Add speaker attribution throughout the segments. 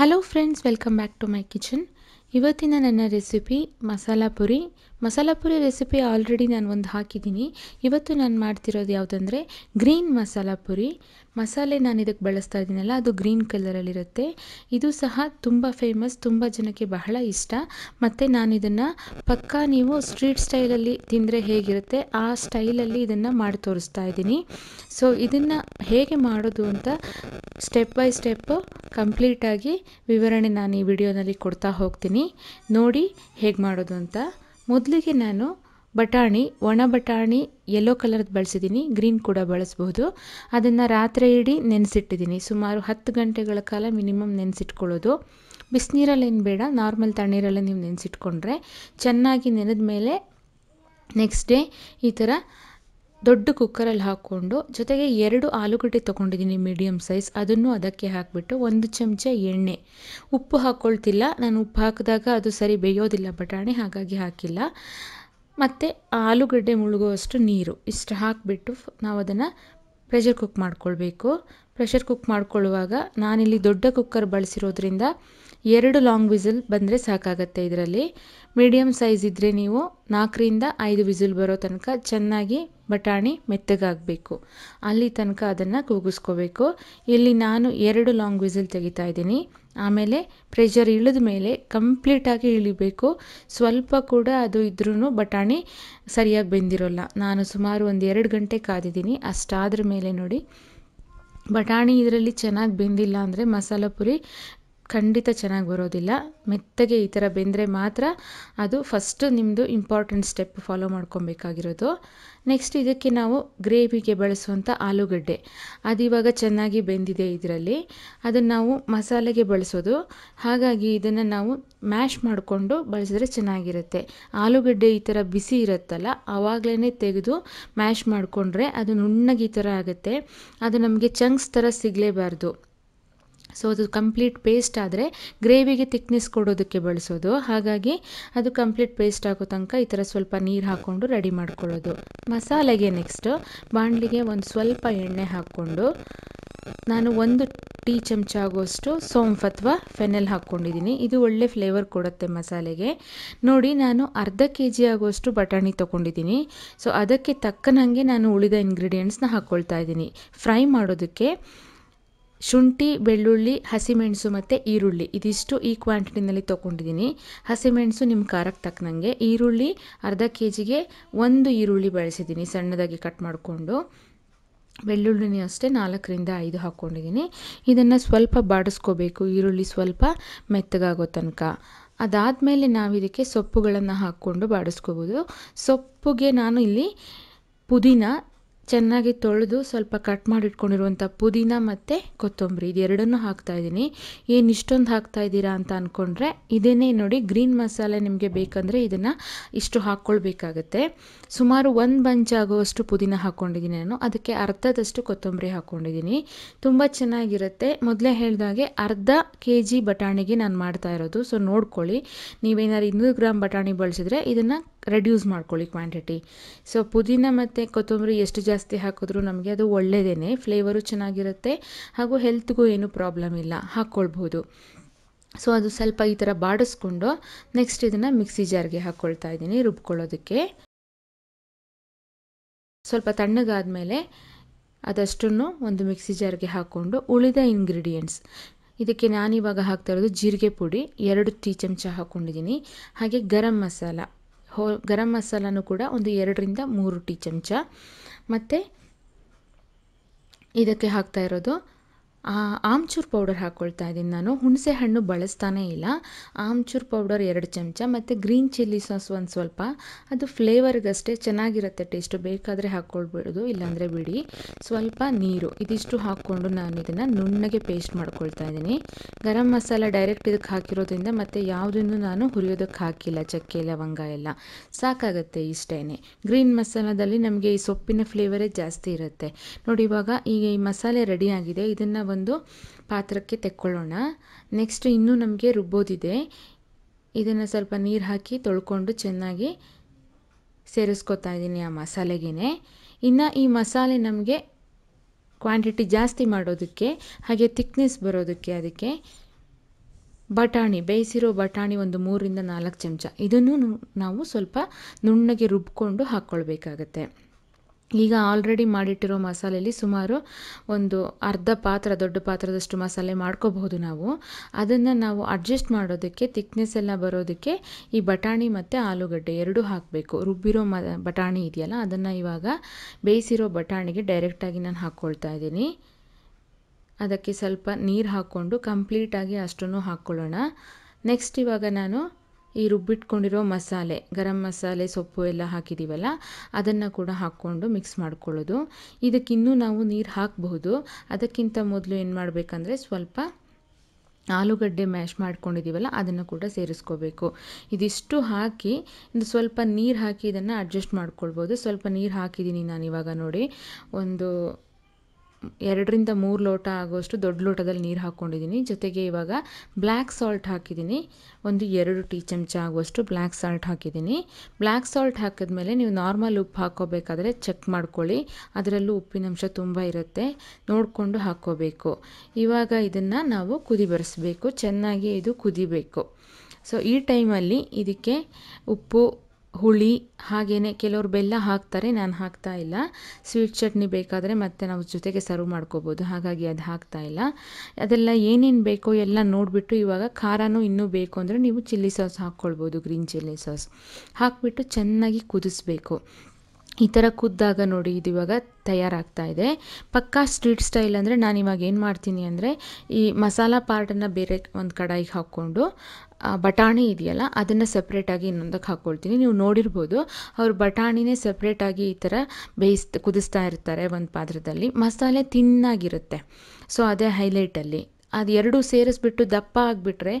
Speaker 1: hello friends welcome back to my kitchen ಇವತ್ತಿನ ನನ್ನ recipe masala puri masala puri recipe already ನಾನು ಒಂದು ಹಾಕಿದ್ದೀನಿ ಇವತ್ತು ನಾನು ಮಾಡ್ತಿರೋದು ಯಾವುದಂದರೆ ಗ್ರೀನ್ ಮಸಾಲ ಪುರಿ ಮಸಾಲೆ ನಾನು ಇದಕ್ಕೆ ಬಳಸ್ತಾ ಇದ್ದೀನಲ್ಲ ಅದು ಗ್ರೀನ್ ಕಲರಲ್ಲಿರುತ್ತೆ ಇದು ಸಹ ತುಂಬ ಫೇಮಸ್ ತುಂಬ ಜನಕ್ಕೆ ಬಹಳ ಇಷ್ಟ ಮತ್ತು ನಾನು ಇದನ್ನು ಪಕ್ಕಾ ನೀವು ಸ್ಟ್ರೀಟ್ ಸ್ಟೈಲಲ್ಲಿ ತಿಂದರೆ ಹೇಗಿರುತ್ತೆ ಆ ಸ್ಟೈಲಲ್ಲಿ ಇದನ್ನು ಮಾಡಿ ತೋರಿಸ್ತಾ ಇದ್ದೀನಿ ಸೊ ಇದನ್ನು ಹೇಗೆ ಮಾಡೋದು ಅಂತ ಸ್ಟೆಪ್ ಬೈ ಸ್ಟೆಪ್ ಕಂಪ್ಲೀಟಾಗಿ ವಿವರಣೆ ನಾನು ಈ ವಿಡಿಯೋನಲ್ಲಿ ಕೊಡ್ತಾ ಹೋಗ್ತೀನಿ ನೋಡಿ ಹೇಗೆ ಮಾಡೋದು ಅಂತ ಮೊದಲಿಗೆ ನಾನು ಬಟಾಣಿ ಒಣ ಬಟಾಣಿ ಯೆಲ್ಲೋ ಕಲರ್ದು ಬಳಸಿದ್ದೀನಿ ಗ್ರೀನ್ ಕೂಡ ಬಳಸ್ಬೋದು ಅದನ್ನು ರಾತ್ರಿ ಇಡೀ ನೆನೆಸಿಟ್ಟಿದ್ದೀನಿ ಸುಮಾರು ಹತ್ತು ಗಂಟೆಗಳ ಕಾಲ ಮಿನಿಮಮ್ ನೆನೆಸಿಟ್ಕೊಳ್ಳೋದು ಬಿಸಿನೀರಲ್ಲೇನು ಬೇಡ ನಾರ್ಮಲ್ ತಣ್ಣೀರಲ್ಲೇ ನೀವು ನೆನೆಸಿಟ್ಕೊಂಡ್ರೆ ಚೆನ್ನಾಗಿ ನೆನೆದ ಮೇಲೆ ನೆಕ್ಸ್ಟ್ ಡೇ ಈ ಥರ ದೊಡ್ಡ ಕುಕ್ಕರಲ್ಲಿ ಹಾಕ್ಕೊಂಡು ಜೊತೆಗೆ ಎರಡು ಆಲೂಗಡ್ಡೆ ತೊಗೊಂಡಿದ್ದೀನಿ ಮೀಡಿಯಮ್ ಸೈಜ್ ಅದನ್ನು ಅದಕ್ಕೆ ಹಾಕಿಬಿಟ್ಟು ಒಂದು ಚಮಚ ಎಣ್ಣೆ ಉಪ್ಪು ಹಾಕ್ಕೊಳ್ತಿಲ್ಲ ನಾನು ಉಪ್ಪು ಹಾಕಿದಾಗ ಅದು ಸರಿ ಬೇಯೋದಿಲ್ಲ ಬಟಾಣಿ ಹಾಗಾಗಿ ಹಾಕಿಲ್ಲ ಮತ್ತು ಆಲೂಗಡ್ಡೆ ಮುಳುಗುವಷ್ಟು ನೀರು ಇಷ್ಟು ಹಾಕಿಬಿಟ್ಟು ನಾವು ಅದನ್ನು ಪ್ರೆಷರ್ ಕುಕ್ ಮಾಡ್ಕೊಳ್ಬೇಕು ಪ್ರೆಷರ್ ಕುಕ್ ಮಾಡ್ಕೊಳ್ಳುವಾಗ ನಾನಿಲ್ಲಿ ದೊಡ್ಡ ಕುಕ್ಕರ್ ಬಳಸಿರೋದ್ರಿಂದ ಎರಡು ಲಾಂಗ್ ವಿಸಿಲ್ ಬಂದರೆ ಸಾಕಾಗತ್ತೆ ಇದರಲ್ಲಿ ಮೀಡಿಯಮ್ ಸೈಜ್ ಇದ್ದರೆ ನೀವು ನಾಲ್ಕರಿಂದ ಐದು ವಿಸಿಲ್ ಬರೋ ತನಕ ಚೆನ್ನಾಗಿ ಬಟಾಣಿ ಮೆತ್ತಗಾಗಬೇಕು ಅಲ್ಲಿ ತನಕ ಅದನ್ನು ಕೂಗಿಸ್ಕೋಬೇಕು ಇಲ್ಲಿ ನಾನು ಎರಡು ಲಾಂಗ್ ವಿಸಿಲ್ ತೆಗಿತಾ ಇದ್ದೀನಿ ಆಮೇಲೆ ಪ್ರೆಷರ್ ಇಳಿದ ಮೇಲೆ ಕಂಪ್ಲೀಟಾಗಿ ಇಳಿಬೇಕು ಸ್ವಲ್ಪ ಕೂಡ ಅದು ಇದ್ರೂ ಬಟಾಣಿ ಸರಿಯಾಗಿ ಬೆಂದಿರೋಲ್ಲ ನಾನು ಸುಮಾರು ಒಂದು ಎರಡು ಗಂಟೆ ಕಾದಿದ್ದೀನಿ ಅಷ್ಟಾದ್ರ ಮೇಲೆ ನೋಡಿ ಬಟಾಣಿ ಇದರಲ್ಲಿ ಚೆನ್ನಾಗಿ ಬೆಂದಿಲ್ಲ ಅಂದರೆ ಮಸಾಲ ಪುರಿ ಖಂಡಿತ ಚೆನ್ನಾಗಿ ಬರೋದಿಲ್ಲ ಮೆತ್ತಗೆ ಈ ಥರ ಬೆಂದರೆ ಮಾತ್ರ ಅದು ಫಸ್ಟು ನಿಮ್ಮದು ಇಂಪಾರ್ಟೆಂಟ್ ಸ್ಟೆಪ್ ಫಾಲೋ ಮಾಡ್ಕೊಬೇಕಾಗಿರೋದು ನೆಕ್ಸ್ಟ್ ಇದಕ್ಕೆ ನಾವು ಗ್ರೇವಿಗೆ ಬಳಸುವಂಥ ಆಲೂಗಡ್ಡೆ ಅದು ಇವಾಗ ಚೆನ್ನಾಗಿ ಬೆಂದಿದೆ ಇದರಲ್ಲಿ ಅದನ್ನು ನಾವು ಮಸಾಲೆಗೆ ಬಳಸೋದು ಹಾಗಾಗಿ ಇದನ್ನು ನಾವು ಮ್ಯಾಶ್ ಮಾಡಿಕೊಂಡು ಬಳಸಿದ್ರೆ ಚೆನ್ನಾಗಿರುತ್ತೆ ಆಲೂಗಡ್ಡೆ ಈ ಥರ ಬಿಸಿ ಇರುತ್ತಲ್ಲ ಆವಾಗಲೇ ತೆಗೆದು ಮ್ಯಾಶ್ ಮಾಡಿಕೊಂಡ್ರೆ ಅದು ನುಣ್ಣಗೆ ಈ ಥರ ಆಗುತ್ತೆ ಅದು ನಮಗೆ ಚಂಕ್ಸ್ ಥರ ಸಿಗಲೇಬಾರ್ದು ಸೊ ಅದು ಕಂಪ್ಲೀಟ್ ಪೇಸ್ಟ್ ಆದರೆ ಗ್ರೇವಿಗೆ ತಿಕ್ನೆಸ್ ಕೊಡೋದಕ್ಕೆ ಬಳಸೋದು ಹಾಗಾಗಿ ಅದು ಕಂಪ್ಲೀಟ್ ಪೇಸ್ಟ್ ಆಗೋ ತನಕ ಈ ಥರ ಸ್ವಲ್ಪ ನೀರು ಹಾಕ್ಕೊಂಡು ರೆಡಿ ಮಾಡ್ಕೊಳ್ಳೋದು ಮಸಾಲೆಗೆ ನೆಕ್ಸ್ಟು ಬಾಣಲಿಗೆ ಒಂದು ಸ್ವಲ್ಪ ಎಣ್ಣೆ ಹಾಕ್ಕೊಂಡು ನಾನು ಒಂದು ಟೀ ಚಮಚ ಆಗೋಷ್ಟು ಸೋಂಫ್ ಅಥವಾ ಫೆನೆಲ್ ಹಾಕ್ಕೊಂಡಿದ್ದೀನಿ ಇದು ಒಳ್ಳೆ ಫ್ಲೇವರ್ ಕೊಡುತ್ತೆ ಮಸಾಲೆಗೆ ನೋಡಿ ನಾನು ಅರ್ಧ ಕೆ ಜಿ ಆಗೋಷ್ಟು ಬಟಾಣಿ ತೊಗೊಂಡಿದ್ದೀನಿ ಸೊ ಅದಕ್ಕೆ ತಕ್ಕನಂಗೆ ನಾನು ಉಳಿದ ಇಂಗ್ರೀಡಿಯೆಂಟ್ಸ್ನ ಹಾಕ್ಕೊಳ್ತಾ ಇದ್ದೀನಿ ಫ್ರೈ ಮಾಡೋದಕ್ಕೆ ಶುಂಠಿ ಬೆಳ್ಳುಳ್ಳಿ ಹಸಿಮೆಣಸು ಮತ್ತು ಈರುಳ್ಳಿ ಇದಿಷ್ಟು ಈ ಕ್ವಾಂಟಿಟಿನಲ್ಲಿ ತೊಗೊಂಡಿದ್ದೀನಿ ಹಸಿಮೆಣಸು ನಿಮ್ಮ ಖಾರಕ್ಕೆ ತಕ್ಕನಂಗೆ ಈರುಳ್ಳಿ ಅರ್ಧ ಕೆ ಜಿಗೆ ಒಂದು ಈರುಳ್ಳಿ ಬಳಸಿದ್ದೀನಿ ಸಣ್ಣದಾಗಿ ಕಟ್ ಮಾಡಿಕೊಂಡು ಬೆಳ್ಳುಳ್ಳಿನ ಅಷ್ಟೇ ನಾಲ್ಕರಿಂದ ಐದು ಹಾಕ್ಕೊಂಡಿದ್ದೀನಿ ಇದನ್ನು ಸ್ವಲ್ಪ ಬಾಡಿಸ್ಕೋಬೇಕು ಈರುಳ್ಳಿ ಸ್ವಲ್ಪ ಮೆತ್ತಗಾಗೋ ತನಕ ಅದಾದಮೇಲೆ ನಾವು ಇದಕ್ಕೆ ಸೊಪ್ಪುಗಳನ್ನು ಹಾಕ್ಕೊಂಡು ಬಾಡಿಸ್ಕೋಬೋದು ಸೊಪ್ಪುಗೆ ನಾನು ಇಲ್ಲಿ ಪುದೀನ ಚೆನ್ನಾಗಿ ತೊಳೆದು ಸ್ವಲ್ಪ ಕಟ್ ಮಾಡಿಟ್ಕೊಂಡಿರುವಂಥ ಪುದೀನ ಮತ್ತು ಕೊತ್ತಂಬರಿ ಹಾಕ್ತಾ ಇದ್ದೀನಿ ಏನು ಇಷ್ಟೊಂದು ಹಾಕ್ತಾ ಇದ್ದೀರಾ ಅಂತ ಅಂದ್ಕೊಂಡ್ರೆ ಇದನ್ನೇ ನೋಡಿ ಗ್ರೀನ್ ಮಸಾಲೆ ನಿಮಗೆ ಬೇಕಂದರೆ ಇದನ್ನು ಇಷ್ಟು ಹಾಕ್ಕೊಳ್ಬೇಕಾಗತ್ತೆ ಸುಮಾರು ಒಂದು ಬಂಚ್ ಆಗುವಷ್ಟು ಪುದೀನ ಹಾಕ್ಕೊಂಡಿದ್ದೀನಿ ನಾನು ಅದಕ್ಕೆ ಅರ್ಧದಷ್ಟು ಕೊತ್ತಂಬರಿ ಹಾಕ್ಕೊಂಡಿದ್ದೀನಿ ತುಂಬ ಚೆನ್ನಾಗಿರುತ್ತೆ ಮೊದಲೇ ಹೇಳಿದಾಗೆ ಅರ್ಧ ಕೆ ಜಿ ಬಟಾಣಿಗೆ ನಾನು ಮಾಡ್ತಾ ಇರೋದು ಸೊ ನೋಡ್ಕೊಳ್ಳಿ ನೀವೇನಾದ್ರು ಇನ್ನೂರು ಗ್ರಾಮ್ ಬಟಾಣಿ ಬಳಸಿದ್ರೆ ಇದನ್ನು ರೆಡ್ಯೂಸ್ ಮಾಡ್ಕೊಳ್ಳಿ ಕ್ವಾಂಟಿಟಿ ಸೊ ಪುದೀನ ಮತ್ತು ಕೊತ್ತಂಬರಿ ಎಷ್ಟು ಜಾಸ್ತಿ ಹಾಕಿದ್ರೂ ನಮಗೆ ಅದು ಒಳ್ಳೆಯದೇ ಫ್ಲೇವರು ಚೆನ್ನಾಗಿರುತ್ತೆ ಹಾಗೂ ಹೆಲ್ತ್ಗೂ ಏನೂ ಪ್ರಾಬ್ಲಮ್ ಇಲ್ಲ ಹಾಕ್ಕೊಳ್ಬೋದು ಸೊ ಅದು ಸ್ವಲ್ಪ ಈ ಥರ ಬಾಡಿಸ್ಕೊಂಡು ನೆಕ್ಸ್ಟ್ ಇದನ್ನು ಮಿಕ್ಸಿ ಜಾರ್ಗೆ ಹಾಕ್ಕೊಳ್ತಾ ಇದ್ದೀನಿ ರುಬ್ಕೊಳ್ಳೋದಕ್ಕೆ ಸ್ವಲ್ಪ ತಣ್ಣಗಾದಮೇಲೆ ಅದಷ್ಟನ್ನು ಒಂದು ಮಿಕ್ಸಿ ಜಾರ್ಗೆ ಹಾಕ್ಕೊಂಡು ಉಳಿದ ಇಂಗ್ರೀಡಿಯೆಂಟ್ಸ್ ಇದಕ್ಕೆ ನಾನಿವಾಗ ಹಾಕ್ತಾ ಇರೋದು ಜೀರಿಗೆ ಪುಡಿ ಎರಡು ಟೀ ಚಮಚ ಹಾಕ್ಕೊಂಡಿದ್ದೀನಿ ಹಾಗೆ ಗರಂ ಮಸಾಲ ಹೋ ಗರಂ ಮಸಾಲನೂ ಕೂಡ ಒಂದು ಎರಡರಿಂದ ಮೂರು ಟೀ ಚಮಚ ಮತ್ತು ಇದಕ್ಕೆ ಹಾಕ್ತಾ ಇರೋದು ಆಮ್ಚೂರು ಪೌಡರ್ ಹಾಕ್ಕೊಳ್ತಾ ಇದ್ದೀನಿ ನಾನು ಹುಣಸೆ ಹಣ್ಣು ಬಳಸ್ತಾನೇ ಇಲ್ಲ ಆಮ್ಚೂರ್ ಪೌಡರ್ ಎರಡು ಚಮಚ ಮತ್ತು ಗ್ರೀನ್ ಚಿಲ್ಲಿ ಸಾಸ್ ಒಂದು ಸ್ವಲ್ಪ ಅದು ಫ್ಲೇವರ್ಗಷ್ಟೇ ಚೆನ್ನಾಗಿರುತ್ತೆ ಟೇಸ್ಟು ಬೇಕಾದರೆ ಹಾಕ್ಕೊಳ್ಬಿಡೋದು ಇಲ್ಲಾಂದರೆ ಬಿಡಿ ಸ್ವಲ್ಪ ನೀರು ಇದಿಷ್ಟು ಹಾಕ್ಕೊಂಡು ನಾನು ಇದನ್ನು ನುಣ್ಣಗೆ ಪೇಸ್ಟ್ ಮಾಡ್ಕೊಳ್ತಾ ಇದ್ದೀನಿ ಗರಂ ಮಸಾಲ ಡೈರೆಕ್ಟ್ ಇದಕ್ಕೆ ಹಾಕಿರೋದ್ರಿಂದ ಮತ್ತು ಯಾವುದನ್ನು ನಾನು ಹುರಿಯೋದಕ್ಕೆ ಹಾಕಿಲ್ಲ ಚಕ್ಕೆ ಲವಂಗ ಎಲ್ಲ ಸಾಕಾಗುತ್ತೆ ಇಷ್ಟೇ ಗ್ರೀನ್ ಮಸಾಲದಲ್ಲಿ ನಮಗೆ ಈ ಸೊಪ್ಪಿನ ಫ್ಲೇವರೇ ಜಾಸ್ತಿ ಇರುತ್ತೆ ನೋಡಿ ಇವಾಗ ಈಗ ಈ ಮಸಾಲೆ ರೆಡಿ ಆಗಿದೆ ಇದನ್ನು ಒಂದು ಪಾತ್ರಕ್ಕೆ ತೆಕ್ಕೊಳ್ಳೋಣ ನೆಕ್ಸ್ಟ್ ಇನ್ನೂ ನಮಗೆ ರುಬ್ಬೋದಿದೆ ಇದನ್ನು ಸ್ವಲ್ಪ ನೀರು ಹಾಕಿ ತೊಳ್ಕೊಂಡು ಚೆನ್ನಾಗಿ ಸೇರಿಸ್ಕೊತಾ ಇದ್ದೀನಿ ಆ ಮಸಾಲೆಗೆ ಇನ್ನು ಈ ಮಸಾಲೆ ನಮಗೆ ಕ್ವಾಂಟಿಟಿ ಜಾಸ್ತಿ ಮಾಡೋದಕ್ಕೆ ಹಾಗೆ ತಿಕ್ನೆಸ್ ಬರೋದಕ್ಕೆ ಅದಕ್ಕೆ ಬಟಾಣಿ ಬೇಯಿಸಿರೋ ಬಟಾಣಿ ಒಂದು ಮೂರಿಂದ ನಾಲ್ಕು ಚಮಚ ಇದನ್ನು ನಾವು ಸ್ವಲ್ಪ ನುಣ್ಣಗೆ ರುಬ್ಕೊಂಡು ಹಾಕ್ಕೊಳ್ಬೇಕಾಗತ್ತೆ ಈಗ ಆಲ್ರೆಡಿ ಮಾಡಿಟ್ಟಿರೋ ಮಸಾಲೆಯಲ್ಲಿ ಸುಮಾರು ಒಂದು ಅರ್ಧ ಪಾತ್ರ ದೊಡ್ಡ ಪಾತ್ರದಷ್ಟು ಮಸಾಲೆ ಮಾಡ್ಕೋಬಹುದು ನಾವು ಅದನ್ನು ನಾವು ಅಡ್ಜಸ್ಟ್ ಮಾಡೋದಕ್ಕೆ ತಿಕ್ನೆಸ್ ಎಲ್ಲ ಬರೋದಕ್ಕೆ ಈ ಬಟಾಣಿ ಮತ್ತು ಆಲೂಗಡ್ಡೆ ಎರಡೂ ಹಾಕಬೇಕು ರುಬ್ಬಿರೋ ಮ ಬಟಾಣಿ ಇದೆಯಲ್ಲ ಅದನ್ನು ಇವಾಗ ಬೇಯಿಸಿರೋ ಬಟಾಣಿಗೆ ಡೈರೆಕ್ಟಾಗಿ ನಾನು ಹಾಕ್ಕೊಳ್ತಾ ಇದ್ದೀನಿ ಅದಕ್ಕೆ ಸ್ವಲ್ಪ ನೀರು ಹಾಕ್ಕೊಂಡು ಕಂಪ್ಲೀಟಾಗಿ ಅಷ್ಟನ್ನು ಹಾಕ್ಕೊಳ್ಳೋಣ ನೆಕ್ಸ್ಟ್ ಇವಾಗ ನಾನು ಈ ರುಬ್ಬಿಟ್ಕೊಂಡಿರೋ ಮಸಾಲೆ ಗರಂ ಮಸಾಲೆ ಸೊಪ್ಪು ಎಲ್ಲ ಹಾಕಿದ್ದೀವಲ್ಲ ಅದನ್ನು ಕೂಡ ಹಾಕ್ಕೊಂಡು ಮಿಕ್ಸ್ ಮಾಡ್ಕೊಳ್ಳೋದು ಇದಕ್ಕಿನ್ನೂ ನಾವು ನೀರು ಹಾಕಬಹುದು ಅದಕ್ಕಿಂತ ಮೊದಲು ಏನು ಮಾಡಬೇಕಂದ್ರೆ ಸ್ವಲ್ಪ ಆಲೂಗಡ್ಡೆ ಮ್ಯಾಶ್ ಮಾಡ್ಕೊಂಡಿದ್ದೀವಲ್ಲ ಅದನ್ನು ಕೂಡ ಸೇರಿಸ್ಕೋಬೇಕು ಇದಿಷ್ಟು ಹಾಕಿ ಒಂದು ಸ್ವಲ್ಪ ನೀರು ಹಾಕಿ ಇದನ್ನು ಅಡ್ಜಸ್ಟ್ ಮಾಡ್ಕೊಳ್ಬೋದು ಸ್ವಲ್ಪ ನೀರು ಹಾಕಿದ್ದೀನಿ ನಾನು ಇವಾಗ ನೋಡಿ ಒಂದು ಎರಡರಿಂದ ಮೂರು ಲೋಟ ಆಗುವಷ್ಟು ದೊಡ್ಡ ಲೋಟದಲ್ಲಿ ನೀರು ಹಾಕ್ಕೊಂಡಿದ್ದೀನಿ ಜೊತೆಗೆ ಇವಾಗ ಬ್ಲ್ಯಾಕ್ ಸಾಲ್ಟ್ ಹಾಕಿದ್ದೀನಿ ಒಂದು ಎರಡು ಟೀ ಚಮಚ ಆಗುವಷ್ಟು ಬ್ಲ್ಯಾಕ್ ಸಾಲ್ಟ್ ಹಾಕಿದ್ದೀನಿ ಬ್ಲ್ಯಾಕ್ ಸಾಲ್ಟ್ ಹಾಕಿದ್ಮೇಲೆ ನೀವು ನಾರ್ಮಲ್ ಉಪ್ಪು ಹಾಕೋಬೇಕಾದ್ರೆ ಚೆಕ್ ಮಾಡ್ಕೊಳ್ಳಿ ಅದರಲ್ಲೂ ಉಪ್ಪಿನಂಶ ತುಂಬ ಇರುತ್ತೆ ನೋಡಿಕೊಂಡು ಹಾಕ್ಕೋಬೇಕು ಇವಾಗ ಇದನ್ನು ನಾವು ಕುದಿ ಬರೆಸ್ಬೇಕು ಚೆನ್ನಾಗಿ ಇದು ಕುದಿಬೇಕು ಸೊ ಈ ಟೈಮಲ್ಲಿ ಇದಕ್ಕೆ ಉಪ್ಪು ಹುಳಿ ಹಾಗೆಯೇ ಕೆಲವರು ಬೆಲ್ಲ ಹಾಕ್ತಾರೆ ನಾನು ಹಾಕ್ತಾ ಇಲ್ಲ ಸ್ವೀಟ್ ಚಟ್ನಿ ಬೇಕಾದರೆ ಮತ್ತೆ ನಾವು ಜೊತೆಗೆ ಸರ್ವ್ ಮಾಡ್ಕೋಬೋದು ಹಾಗಾಗಿ ಅದು ಹಾಕ್ತಾ ಇಲ್ಲ ಅದೆಲ್ಲ ಏನೇನು ಬೇಕೋ ಎಲ್ಲ ನೋಡಿಬಿಟ್ಟು ಇವಾಗ ಖಾರನೂ ಇನ್ನೂ ಬೇಕು ಅಂದರೆ ನೀವು ಚಿಲ್ಲಿ ಸಾಸ್ ಹಾಕ್ಕೊಳ್ಬೋದು ಗ್ರೀನ್ ಚಿಲ್ಲಿ ಸಾಸ್ ಹಾಕಿಬಿಟ್ಟು ಚೆನ್ನಾಗಿ ಕುದಿಸ್ಬೇಕು ಈ ಥರ ಕುದ್ದಾಗ ನೋಡಿ ಇದು ಇವಾಗ ತಯಾರಾಗ್ತಾ ಇದೆ ಪಕ್ಕಾ ಸ್ಟ್ರೀಟ್ ಸ್ಟೈಲ್ ಅಂದರೆ ನಾನು ಇವಾಗ ಏನು ಮಾಡ್ತೀನಿ ಅಂದರೆ ಈ ಮಸಾಲ ಪಾರ್ಟನ್ನು ಬೇರೆ ಒಂದು ಕಡಾಯಿಗೆ ಹಾಕ್ಕೊಂಡು ಬಟಾಣಿ ಇದೆಯಲ್ಲ ಅದನ್ನು ಸಪ್ರೇಟಾಗಿ ಇನ್ನೊಂದಕ್ಕೆ ಹಾಕ್ಕೊಳ್ತೀನಿ ನೀವು ನೋಡಿರ್ಬೋದು ಅವರು ಬಟಾಣಿನೇ ಸಪ್ರೇಟಾಗಿ ಈ ಥರ ಬೇಯಿಸ್ ಕುದಿಸ್ತಾ ಇರ್ತಾರೆ ಒಂದು ಪಾತ್ರದಲ್ಲಿ ಮಸಾಲೆ ತಿನ್ನಾಗಿರುತ್ತೆ ಸೊ ಅದೇ ಹೈಲೈಟಲ್ಲಿ ಅದು ಎರಡೂ ಸೇರಿಸ್ಬಿಟ್ಟು ದಪ್ಪ ಆಗಿಬಿಟ್ರೆ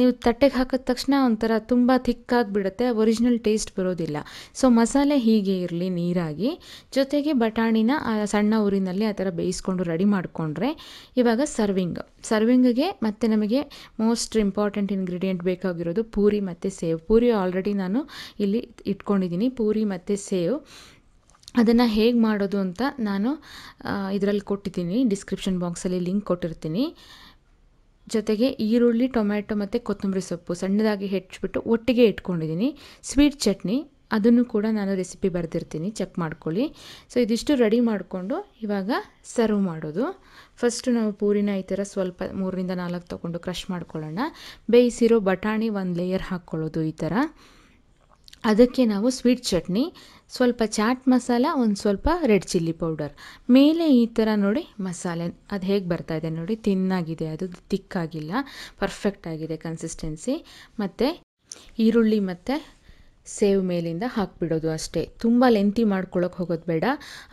Speaker 1: ನೀವು ತಟ್ಟೆಗೆ ಹಾಕಿದ ತಕ್ಷಣ ಒಂಥರ ತುಂಬ ಆಗಿಬಿಡುತ್ತೆ ಒರಿಜಿನಲ್ ಟೇಸ್ಟ್ ಬರೋದಿಲ್ಲ ಸೊ ಮಸಾಲೆ ಹೀಗೆ ಇರಲಿ ನೀರಾಗಿ ಜೊತೆಗೆ ಬಟಾಣಿನ ಸಣ್ಣ ಊರಿನಲ್ಲಿ ಆ ಥರ ಬೇಯಿಸ್ಕೊಂಡು ರೆಡಿ ಮಾಡಿಕೊಂಡ್ರೆ ಇವಾಗ ಸರ್ವಿಂಗ್ ಸರ್ವಿಂಗ್ಗೆ ಮತ್ತು ನಮಗೆ ಮೋಸ್ಟ್ ಇಂಪಾರ್ಟೆಂಟ್ ಇಂಗ್ರೀಡಿಯೆಂಟ್ ಬೇಕಾಗಿರೋದು ಪೂರಿ ಮತ್ತು ಸೇವ್ ಪೂರಿ ಆಲ್ರೆಡಿ ನಾನು ಇಲ್ಲಿ ಇಟ್ಕೊಂಡಿದ್ದೀನಿ ಪೂರಿ ಮತ್ತು ಸೇವ್ ಅದನ್ನು ಹೇಗೆ ಮಾಡೋದು ಅಂತ ನಾನು ಇದರಲ್ಲಿ ಕೊಟ್ಟಿದ್ದೀನಿ ಡಿಸ್ಕ್ರಿಪ್ಷನ್ ಬಾಕ್ಸಲ್ಲಿ ಲಿಂಕ್ ಕೊಟ್ಟಿರ್ತೀನಿ ಜೊತೆಗೆ ಈರುಳ್ಳಿ ಟೊಮ್ಯಾಟೊ ಮತ್ತು ಕೊತ್ತಂಬರಿ ಸೊಪ್ಪು ಸಣ್ಣದಾಗಿ ಹೆಚ್ಚಿಬಿಟ್ಟು ಒಟ್ಟಿಗೆ ಇಟ್ಕೊಂಡಿದ್ದೀನಿ ಸ್ವೀಟ್ ಚಟ್ನಿ ಅದನ್ನು ಕೂಡ ನಾನು ರೆಸಿಪಿ ಬರೆದಿರ್ತೀನಿ ಚೆಕ್ ಮಾಡ್ಕೊಳ್ಳಿ ಸೊ ಇದಿಷ್ಟು ರೆಡಿ ಮಾಡಿಕೊಂಡು ಇವಾಗ ಸರ್ವ್ ಮಾಡೋದು ಫಸ್ಟು ನಾವು ಪೂರಿನ ಈ ಥರ ಸ್ವಲ್ಪ ಮೂರರಿಂದ ನಾಲ್ಕು ತೊಗೊಂಡು ಕ್ರಷ್ ಮಾಡ್ಕೊಳ್ಳೋಣ ಬೇಯಿಸಿರೋ ಬಟಾಣಿ ಒಂದು ಲೇಯರ್ ಹಾಕ್ಕೊಳ್ಳೋದು ಈ ಥರ ಅದಕ್ಕೆ ನಾವು ಸ್ವೀಟ್ ಚಟ್ನಿ ಸ್ವಲ್ಪ ಚಾಟ್ ಮಸಾಲ ಒಂದು ಸ್ವಲ್ಪ ರೆಡ್ ಚಿಲ್ಲಿ ಪೌಡರ್ ಮೇಲೆ ಈ ಥರ ನೋಡಿ ಮಸಾಲೆ ಅದು ಹೇಗೆ ಬರ್ತಾ ಇದೆ ನೋಡಿ ತಿನ್ನಾಗಿದೆ ಅದು ತಿಕ್ಕಾಗಿಲ್ಲ ಪರ್ಫೆಕ್ಟ್ ಆಗಿದೆ ಕನ್ಸಿಸ್ಟೆನ್ಸಿ ಮತ್ತು ಈರುಳ್ಳಿ ಮತ್ತು ಸೇವ್ ಮೇಲಿಂದ ಹಾಕ್ಬಿಡೋದು ಅಷ್ಟೇ ತುಂಬ ಲೆಂತಿ ಮಾಡ್ಕೊಳ್ಳೋಕೆ ಹೋಗೋದು ಬೇಡ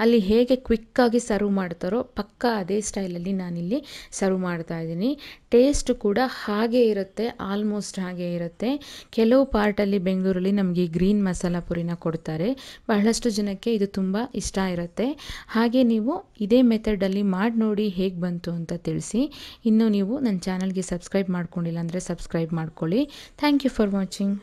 Speaker 1: ಅಲ್ಲಿ ಹೇಗೆ ಕ್ವಿಕ್ಕಾಗಿ ಸರ್ವ್ ಮಾಡ್ತಾರೋ ಪಕ್ಕಾ ಅದೇ ಸ್ಟೈಲಲ್ಲಿ ನಾನಿಲ್ಲಿ ಸರ್ವ್ ಮಾಡ್ತಾ ಇದ್ದೀನಿ ಟೇಸ್ಟ್ ಕೂಡ ಹಾಗೆ ಇರುತ್ತೆ ಆಲ್ಮೋಸ್ಟ್ ಹಾಗೆ ಇರುತ್ತೆ ಕೆಲವು ಪಾರ್ಟಲ್ಲಿ ಬೆಂಗಳೂರಲ್ಲಿ ನಮಗೆ ಗ್ರೀನ್ ಮಸಾಲ ಪುರಿನ ಕೊಡ್ತಾರೆ ಬಹಳಷ್ಟು ಜನಕ್ಕೆ ಇದು ತುಂಬ ಇಷ್ಟ ಇರುತ್ತೆ ಹಾಗೆ ನೀವು ಇದೇ ಮೆಥಡಲ್ಲಿ ಮಾಡಿ ನೋಡಿ ಹೇಗೆ ಬಂತು ಅಂತ ತಿಳಿಸಿ ಇನ್ನೂ ನೀವು ನನ್ನ ಚಾನಲ್ಗೆ ಸಬ್ಸ್ಕ್ರೈಬ್ ಮಾಡ್ಕೊಂಡಿಲ್ಲ ಅಂದರೆ ಸಬ್ಸ್ಕ್ರೈಬ್ ಮಾಡ್ಕೊಳ್ಳಿ ಥ್ಯಾಂಕ್ ಯು ಫಾರ್ ವಾಚಿಂಗ್